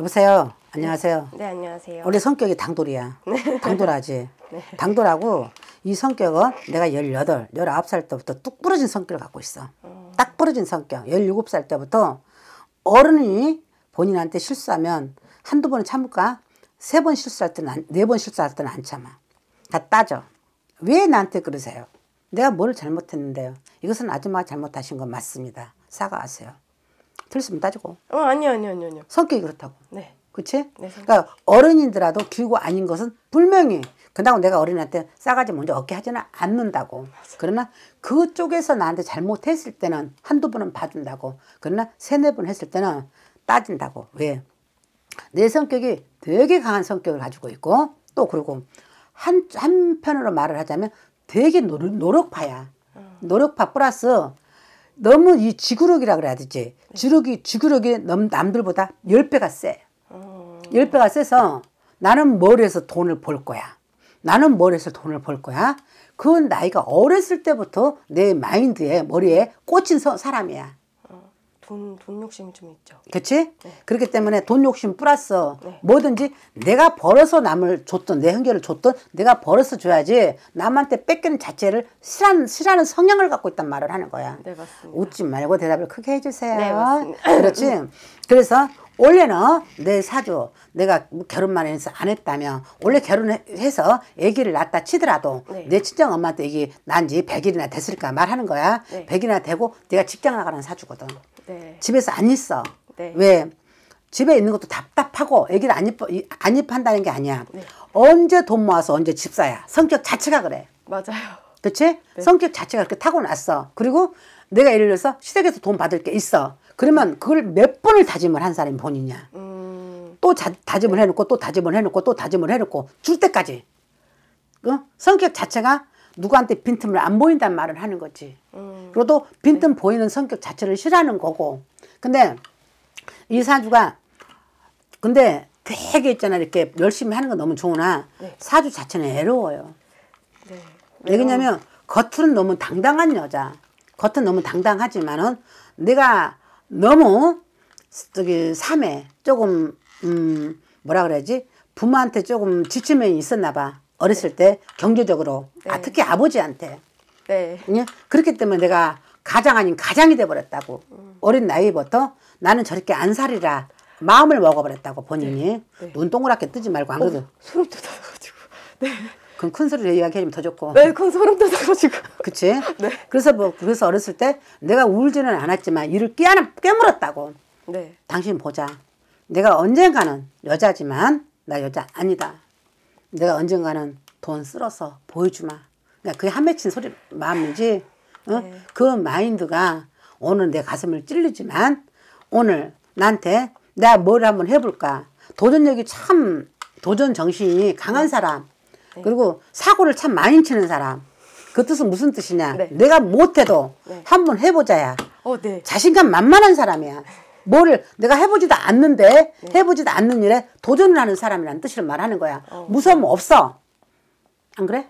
여보세요. 네. 안녕하세요. 네, 안녕하세요. 원래 성격이 당돌이야. 네. 당돌하지. 네. 당돌하고 이 성격은 내가 열여덟, 열살 때부터 뚝 부러진 성격을 갖고 있어. 어. 딱 부러진 성격. 열일살 때부터 어른이 본인한테 실수하면 한두 번은 참을까? 세 번 실수할 때는 네 번 실수할 때는 안 참아. 다 따져. 왜 나한테 그러세요? 내가 뭘 잘못했는데요. 이것은 아줌마가 잘못하신 건 맞습니다. 사과하세요. 들었으면 따지고. 어, 아니요, 아니요, 아니요. 아니요. 성격이 그렇다고. 네. 그치? 네, 그러니까 어른이더라도 길고 아닌 것은 불명예. 그다고 내가 어린한테 싸가지 먼저 얻게 하지는 않는다고. 맞아. 그러나 그쪽에서 나한테 잘못했을 때는 한두 번은 받준다고 그러나 세네 번 했을 때는 따진다고. 왜? 내 성격이 되게 강한 성격을 가지고 있고 또 그리고 한, 한편으로 말을 하자면 되게 노력, 노력파야. 어. 노력파 플러스 너무 이 지구력이라 그래야 되지. 지력이, 지구력이 남들보다 열배가 세. 열배가 세서 나는 뭘 해서 돈을 벌 거야. 나는 뭘 해서 돈을 벌 거야. 그건 나이가 어렸을 때부터 내 마인드에, 머리에 꽂힌 사람이야. 돈, 돈 욕심이 좀 있죠. 그치? 네. 그렇기 때문에 돈 욕심 플러스 네. 뭐든지 내가 벌어서 남을 줬던 내 흥결을 줬던 내가 벌어서 줘야지 남한테 뺏기는 자체를 싫어하는, 싫어하는 성향을 갖고 있단 말을 하는 거야. 네, 맞습니다. 웃지 말고 대답을 크게 해주세요. 네, 맞습니다. 그렇지? 그래서 원래는 내 사주 내가 결혼만 해서 안 했다면 원래 결혼해서 아기를 낳았다 치더라도 네. 내 친정 엄마한테 이게 난지 1 0 0일이나 됐을까 말하는 거야. 1 0 0일이나 되고 내가 직장 나가는 사주거든. 네. 집에서 안 있어. 네. 왜? 집에 있는 것도 답답하고 아기를 안, 입, 안 입한다는 게 아니야. 네. 언제 돈 모아서 언제 집사야. 성격 자체가 그래. 맞아요. 그치? 네. 성격 자체가 그렇게 타고났어. 그리고 내가 예를 들어서 시댁에서 돈 받을 게 있어. 그러면 그걸 몇 번을 다짐을 한 사람이 본인이야. 음. 또 자, 다짐을 네. 해놓고 또 다짐을 해놓고 또 다짐을 해놓고 줄 때까지. 어? 성격 자체가 누구한테 빈틈을 안 보인다는 말을 하는 거지. 음. 그리고 또 빈틈 네. 보이는 성격 자체를 싫어하는 거고. 근데 이 사주가 근데 되게 있잖아 이렇게 열심히 하는 건 너무 좋으나 네. 사주 자체는 애로워요. 네. 왜그냐면 겉으로는 너무 당당한 여자. 겉은 너무 당당하지만은 내가 너무 저기 삶에 조금 음 뭐라 그래야지 부모한테 조금 지치면 있었나 봐 어렸을 때 경제적으로 아, 네. 아, 특히 아버지한테 네. 그렇기 때문에 내가 가장 아닌 가장이 돼버렸다고 음. 어린 나이부터 나는 저렇게 안 살이라 마음을 먹어버렸다고 본인이 네. 네. 눈 동그랗게 뜨지 말고 안 어, 그래도 소름 돋아가지고 네. 그럼 큰 소리로 이야기하면 더 좋고. 네, 큰 소름 돋아서 지금. 그치? 네. 그래서 뭐, 그래서 어렸을 때 내가 울지는 않았지만 이를 깨안, 깨물었다고. 네. 당신 보자. 내가 언젠가는 여자지만 나 여자 아니다. 내가 언젠가는 돈 쓸어서 보여주마. 그러니까 그게 한맺힌 소리, 마음이지. 어? 네. 그 마인드가 오늘 내 가슴을 찔리지만 오늘 나한테 내가 뭘 한번 해볼까. 도전력이 참 도전 정신이 강한 네. 사람. 네. 그리고 사고를 참 많이 치는 사람. 그 뜻은 무슨 뜻이냐? 네. 내가 못해도 네. 한번 해보자야. 어, 네. 자신감 만만한 사람이야. 뭐를 내가 해보지도 않는데 네. 해보지도 않는 일에 도전을 하는 사람이라는 뜻을 말하는 거야. 어. 무서움 없어. 안 그래?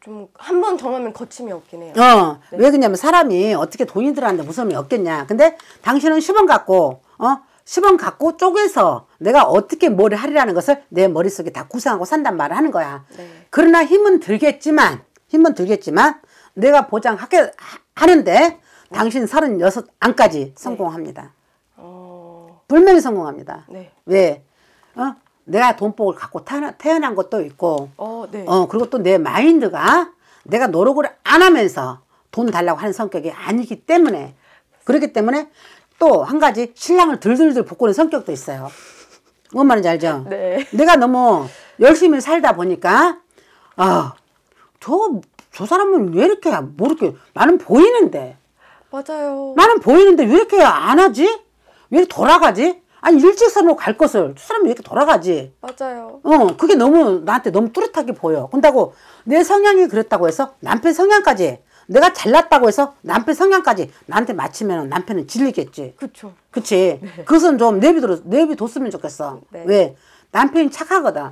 좀 한 번 정하면 거침이 없긴 해요. 어, 네. 왜 그러냐면 사람이 어떻게 돈이 들어왔는데 무서움이 없겠냐. 근데 당신은 10원 갖고 어 10원 갖고 쪼개서 내가 어떻게 뭘 하리라는 것을 내 머릿속에 다 구상하고 산단 말을 하는 거야. 네. 그러나 힘은 들겠지만, 힘은 들겠지만, 내가 보장하게 하는데, 당신 36 안까지 네. 성공합니다. 네. 어... 분명히 성공합니다. 네. 왜? 어? 내가 돈복을 갖고 태어난 태어난 것도 있고, 어, 네. 어 그리고 또 내 마인드가 내가 노력을 안 하면서 돈 달라고 하는 성격이 아니기 때문에, 그렇기 때문에 또한 가지 신랑을 들들들 복고는 성격도 있어요. 뭔 말인지 알죠? 네. 내가 너무 열심히 살다 보니까 아저저 저 사람은 왜 이렇게 모르게 뭐 나는 보이는데 맞아요. 나는 보이는데 왜 이렇게 안 하지? 왜 이렇게 돌아가지? 아니 일직선으로 갈 것을 저 사람이 왜 이렇게 돌아가지? 맞아요. 어 그게 너무 나한테 너무 뚜렷하게 보여. 그런다고 내 성향이 그랬다고 해서 남편 성향까지 내가 잘났다고 해서 남편 성향까지 나한테 맞추면 남편은 질리겠지. 그쵸. 그치. 네. 그것은 좀 내비둬, 내비뒀으면 좋겠어. 네. 왜? 남편이 착하거든.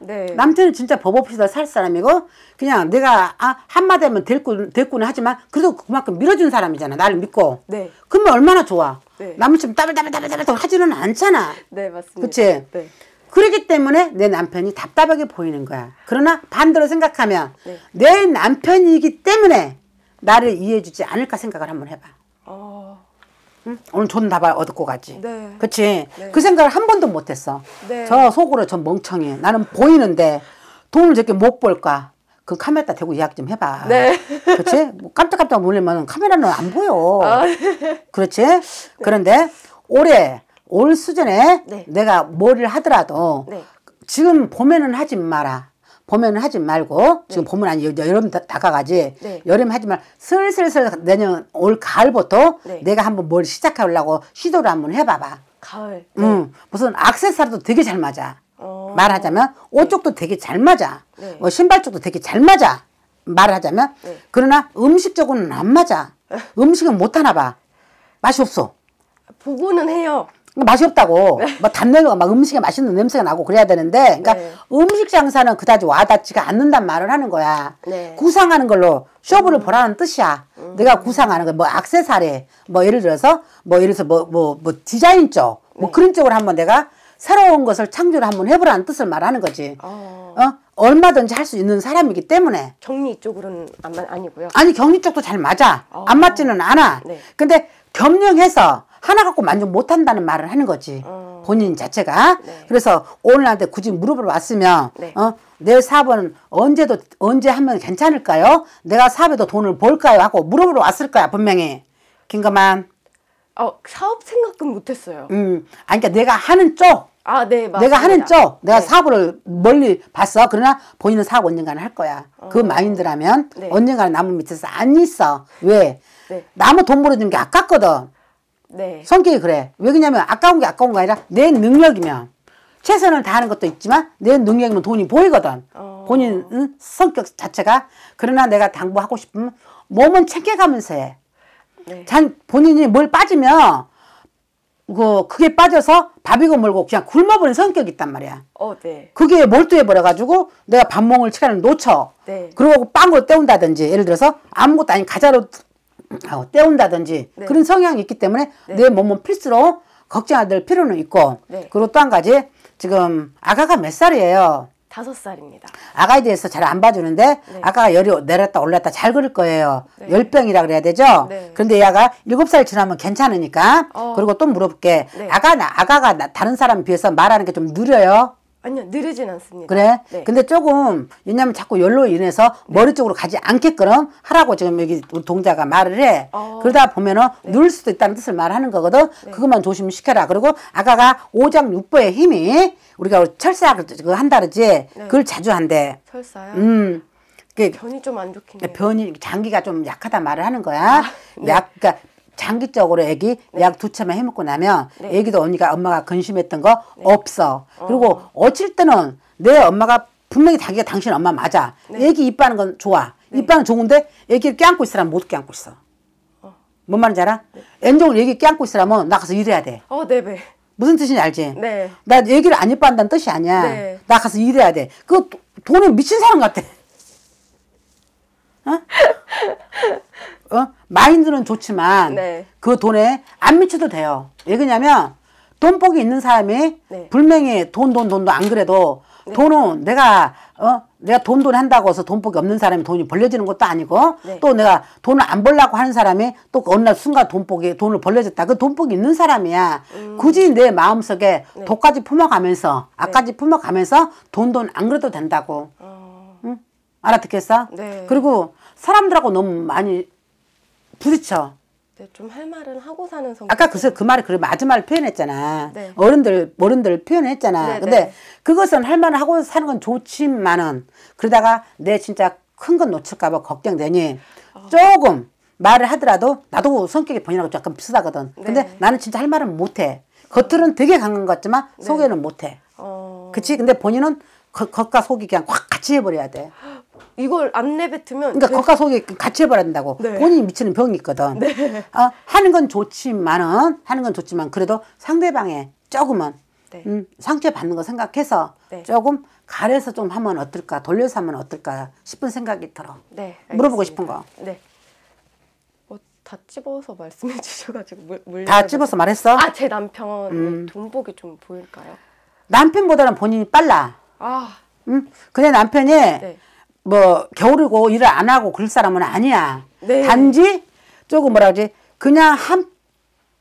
네. 남편은 진짜 법 없이 살 사람이고 그냥 내가 아, 한마디 하면 됐군, 됐구 하지만 그래도 그만큼 밀어준 사람이잖아 나를 믿고 네. 그러면 얼마나 좋아 네. 남은 따블따블따블따블 하지는 않잖아 네 맞습니다 그치? 네. 그렇기 때문에 내 남편이 답답하게 보이는 거야 그러나 반대로 생각하면 네. 내 남편이기 때문에 나를 이해해주지 않을까 생각을 한번 해봐. 어... 응? 오늘 돈 다발 얻고 가지. 네. 그치? 네. 그 생각을 한 번도 못했어. 네. 저 속으로 전 멍청해. 나는 보이는데 돈을 저렇게 못 벌까? 그 카메라 대고 이야기 좀 해봐. 네. 그치? 뭐 깜짝깜짝 놀리면 카메라는 안 보여. 아, 네. 그렇지? 네. 그런데 올해, 올 수전에 네. 내가 뭐를 하더라도 네. 지금 보면은 하지 마라. 보면은 하지 말고 지금 보면 네. 아니고 여름 다, 다 가가지 네. 여름 하지 말 슬슬슬 내년 올 가을부터 네. 내가 한번 뭘 시작하려고 시도를 한번 해봐봐. 가을. 음 무슨 악세사리도 되게 잘 맞아. 어... 말하자면 옷 쪽도 되게 잘 맞아. 뭐 신발 쪽도 되게 잘 맞아. 말하자면 그러나 음식 쪽은 안 맞아. 음식은 못 하나 봐. 맛이 없어. 보고는 해요. 그러니까 맛이 없다고 네. 막 단내가 막 음식에 맛있는 냄새가 나고 그래야 되는데 그러니까 네. 음식 장사는 그다지 와닿지가 않는단 말을 하는 거야 네. 구상하는 걸로 쇼부를 음. 보라는 뜻이야 음. 내가 구상하는 거 뭐 악세사리 뭐 예를 들어서 뭐 예를 들어서 뭐 뭐뭐 뭐, 뭐 디자인 쪽뭐 네. 그런 쪽을 한번 내가 새로운 것을 창조를 한번 해보라는 뜻을 말하는 거지. 어. 어? 얼마든지 할 수 있는 사람이기 때문에. 격리 쪽으로는 안, 아니고요. 아니 격리 쪽도 잘 맞아. 어. 안 맞지는 않아. 네. 근데 겸용해서 하나 갖고 만족 못한다는 말을 하는 거지. 어. 본인 자체가. 네. 그래서 오늘 한테 굳이 물어보러 왔으면 네. 어? 내 사업은 언제도 언제 하면 괜찮을까요? 내가 사업에도 돈을 벌까요? 하고 물어보러 왔을 거야 분명히. 긴가만어 사업 생각은 못했어요. 음, 아니 그러니까 내가 하는 쪽 아, 네, 맞습니다. 내가 하는 쪽, 내가 네. 사고를 멀리 봤어. 그러나 본인은 사고 언젠가는 할 거야. 어. 그 마인드라면 네. 언젠가는 나무 밑에서 안 있어. 왜? 네. 나무 돈 벌어주는 게 아깝거든. 네. 성격이 그래. 왜 그러냐면 아까운 게 아까운 거 아니라 내 능력이면 최선을 다하는 것도 있지만 내 능력이면 돈이 보이거든. 어. 본인은 성격 자체가 그러나 내가 당부하고 싶으면 몸은 챙겨가면서 해. 네. 본인이 뭘 빠지면 그 그게 빠져서 밥이고 뭘고 그냥 굶어버린 성격이 있단 말이야. 어, 네. 그게 몰두해버려가지고 내가 밥 먹을 시간을 놓쳐. 네. 그러고 빵으로 때운다든지 예를 들어서 아무것도 아닌 과자로 어, 때운다든지 네. 그런 성향이 있기 때문에 네. 내 몸은 필수로 걱정할 필요는 있고 네. 그리고 또 한 가지 지금 아가가 몇 살이에요? 다섯 살입니다. 아가에 대해서 잘 안 봐주는데 네. 아까가 열이 내렸다 올랐다 잘 그럴 거예요. 네. 열병이라 그래야 되죠. 네. 그런데 얘가 일곱 살 지나면 괜찮으니까 어. 그리고 또 물어볼게. 네. 아가 아가가 다른 사람 비해서 말하는 게 좀 느려요. 아니요 느리진 않습니다 그래 네. 근데 조금 왜냐면 자꾸 열로 인해서 네. 머리 쪽으로 가지 않게끔 하라고 지금 여기 동자가 말을 해 어... 그러다 보면은 네. 누를 수도 있다는 뜻을 말하는 거거든 네. 그것만 조심시켜라 그리고 아까가 5장6보의 힘이 우리가 철사그 한다 그러지 네. 그걸 자주 한대 철사요? 음. 그 변이 좀 안 좋긴 네, 해 변이 장기가 좀 약하다 말을 하는 거야. 아, 네. 약 그러니까 장기적으로 애기 네. 약두 차만 해먹고 나면 네. 애기도 언니가 엄마가 근심했던 거 네. 없어. 어. 그리고 어칠 때는 내 엄마가 분명히 자기가 당신 엄마 맞아. 네. 애기 이뻐하는건 좋아. 네. 이뻐하는 좋은데 애기를 껴안고 있으라면 못 껴안고 있어. 어. 뭔 말인지 알아? 엔종을 네. 애기 껴안고 있으라면 나가서 일해야 돼. 어, 네, 네. 무슨 뜻인지 알지? 네. 나 얘기를 안이뻐한다는 뜻이 아니야. 네. 나 가서 일해야 돼. 그 돈에 미친 사람 같아. 어? 어? 마인드는 좋지만 네. 그 돈에 안 미쳐도 돼요. 왜 그러냐면 돈복이 있는 사람이 네. 불명예 돈 돈 돈도 안 그래도 네. 돈은 내가 어 내가 돈돈 한다고 해서 돈복이 없는 사람이 돈이 벌려지는 것도 아니고 네. 또 내가 돈을 안 벌려고 하는 사람이 또 어느 날 순간 돈복이 돈을 벌려졌다 그 돈복이 있는 사람이야 음. 굳이 내 마음속에 네. 독까지 품어가면서 아까지 네. 품어가면서 돈돈 안 그래도 된다고 어... 응? 알아듣겠어? 네. 그리고 사람들하고 너무 많이 부딪혀. 네, 좀할 말은 하고 사는 성격. 아까 그그 말에 그, 그 마지막을 표현했잖아. 네. 어른들 어른들 표현했잖아. 네, 근데 네. 그것은 할말을 하고 사는 건 좋지만은 그러다가 내 진짜 큰 건 놓칠까 봐 걱정되니 어. 조금 말을 하더라도 나도 성격이 본인하고 약간 비슷하거든. 네. 근데 나는 진짜 할 말은 못 해. 겉으로는 되게 강한 것 같지만 네. 속에는 못 해. 어... 그치? 근데 본인은 겉, 과 속이 그냥 확 같이 해버려야 돼. 이걸 안 내뱉으면 그러니까 겉과 속이 같이 해버린다고 네. 본인이 미치는 병이 있거든 네. 어, 하는 건 좋지만은 하는 건 좋지만 그래도 상대방의 조금은 네. 음, 상처 받는 거 생각해서 네. 조금 가려서 좀 하면 어떨까 돌려서 하면 어떨까 싶은 생각이 들어 네, 물어보고 싶은 거 네. 뭐다 집어서 말씀해 주셔가지고 물, 다 집어서 말했어? 아제 남편 음. 돈복이 좀 보일까요? 남편보다는 본인이 빨라 아. 음? 근데 남편이 네. 뭐 겨울이고 일을 안 하고 그럴 사람은 아니야. 네. 단지 조금 뭐라 그러지 그냥 한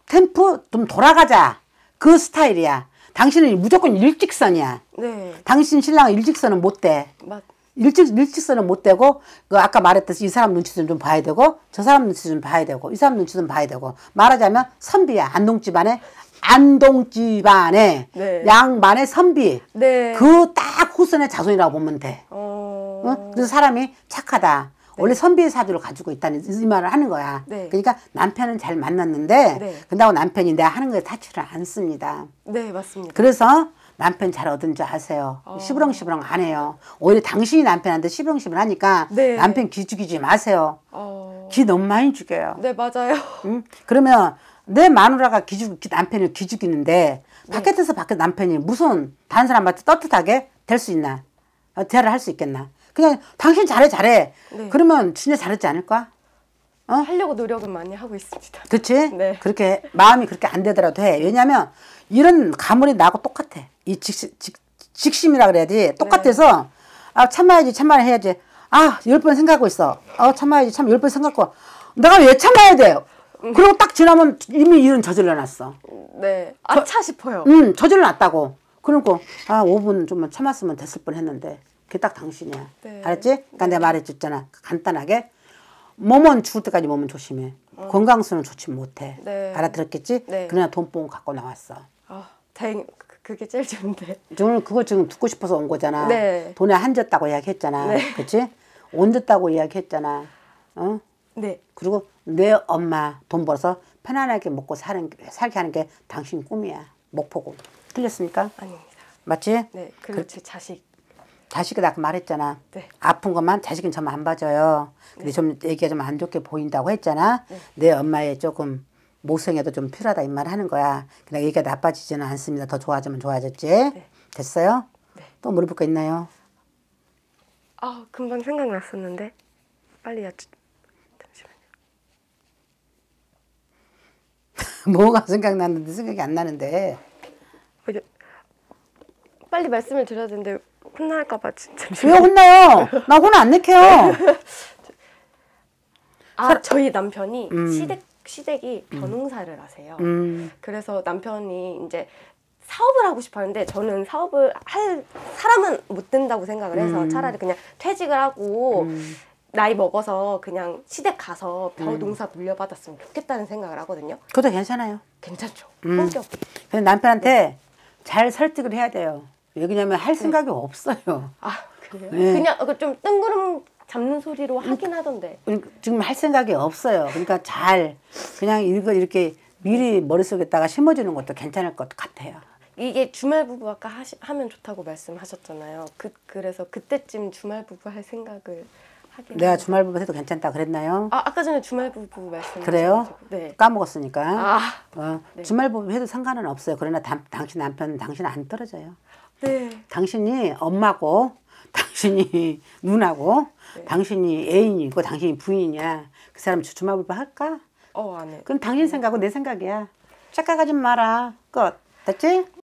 템포 좀 돌아가자 그 스타일이야. 당신은 무조건 일직선이야. 네. 당신 신랑은 일직선은 못 돼. 맞. 일직 일직선은 못 되고 그 아까 말했듯이 이 사람 눈치 좀, 좀 봐야 되고 저 사람 눈치 좀 봐야 되고 이 사람 눈치 좀 봐야 되고 말하자면 선비야 안동 집안에 안동 집안에 네. 양반의 선비 네. 그 딱 후손의 자손이라고 보면 돼. 어... 어? 그래서 사람이 착하다. 네. 원래 선비의 사주를 가지고 있다는 이 말을 하는 거야. 네. 그러니까 남편은 잘 만났는데 네. 근다고 남편이 내가 하는 거에 사치를 안 씁니다. 네 맞습니다. 그래서 남편 잘 얻은 줄 아세요. 어. 시부렁시부렁 안 해요. 오히려 당신이 남편한테 시부렁시부렁 하니까 네. 남편 귀 죽이지 마세요. 어. 귀 너무 많이 죽여요. 네 맞아요. 응? 그러면 내 마누라가 기죽 남편을 기죽이는데 네. 밖에서 밖에 남편이 무슨 다른 사람한테 떳떳하게 될 수 있나? 어, 대화를 할 수 있겠나? 그냥 당신 잘해 잘해. 네. 그러면 진짜 잘했지 않을까? 어? 하려고 노력은 많이 하고 있습니다. 그렇지? 네. 그렇게 마음이 그렇게 안 되더라도 해. 왜냐면 이런 가물이 나하고 똑같아. 이 직시, 직, 직심이라 그래야지. 똑같아서 네. 아 참아야지 참아야 해야지. 아열 번 생각하고 있어. 아 참아야지 참 열 번 생각하고. 내가 왜 참아야 돼요? 그리고 딱 지나면 이미 일은 저질러 놨어. 네. 아차 저, 싶어요. 음, 저질러 놨다고. 그러고 아 5분 좀 참았으면 됐을 뻔 했는데 그게 딱 당신이야. 네. 알았지? 그니까 내가 말해줬잖아. 간단하게. 몸은 죽을 때까지 몸은 조심해. 어. 건강수는 좋지 못해. 네. 알아들었겠지? 네. 그냥 돈뽕 갖고 나왔어. 아, 다행 그, 그게 제일 좋은데. 오늘 그거 지금 듣고 싶어서 온 거잖아. 네. 돈에 한졌다고 이야기했잖아. 네. 그치? 온졌다고 이야기했잖아. 어? 네. 그리고 내 엄마 돈 벌어서 편안하게 먹고 사는, 살게 하는 게 당신 꿈이야. 목표고. 틀렸습니까? 아닙니다. 맞지? 네. 그리고 그, 제 자식. 자식이 아까 말했잖아. 네. 아픈 것만 자식은 저만 안 봐줘요. 근데 네. 좀 얘기가 좀 안 좋게 보인다고 했잖아. 네. 내 엄마의 조금 모성애도 좀 필요하다 이 말 하는 거야. 그냥 얘기가 나빠지지는 않습니다. 더 좋아지면 좋아졌지. 네. 됐어요? 네. 또 물어볼 거 있나요? 아 금방 생각났었는데 빨리 여쭤. 뭐가 생각났는데 생각이 안 나는데. 어, 빨리 말씀을 드려야 되는데 혼날까봐 진짜. 왜 혼나요? 나혼안 내켜요. 아 사... 저희 남편이 음. 시댁 시댁이 변홍사를 하세요. 음. 그래서 남편이 이제 사업을 하고 싶었는데 저는 사업을 할 사람은 못 된다고 생각을 해서 음. 차라리 그냥 퇴직을 하고 음. 나이 먹어서 그냥 시댁 가서 벼 음. 농사 물려받았으면 좋겠다는 생각을 하거든요. 그것도 괜찮아요. 괜찮죠. 음. 성격. 근데 남편한테 네. 잘 설득을 해야 돼요. 왜냐면 그러할 네. 생각이 없어요. 아 그래요? 네. 그냥 그 좀 뜬구름 잡는 소리로 음, 하긴 하던데. 음, 지금 할 생각이 없어요. 그러니까 잘 그냥 이거 이렇게 미리 머릿속에다가 심어주는 것도 괜찮을 것 같아요. 이게 주말 부부 아까 하시, 하면 좋다고 말씀하셨잖아요. 그, 그래서 그때쯤 주말 부부 할 생각을 하긴. 내가 주말 부부 해도 괜찮다 그랬나요? 아 아까 전에 주말 부부 말씀. 그래요? 네. 까먹었으니까. 아. 어, 네. 주말 부부 해도 상관은 없어요. 그러나 당, 당신 남편은 당신 안 떨어져요. 네. 당신이 엄마고 당신이 누나고 네. 당신이 애인이고 당신이 부인이야. 그 사람 주춤해볼 할까? 어, 안 해. 그건 당신 네. 생각하고내 생각이야. 착각하지 마라. 끝. 됐지?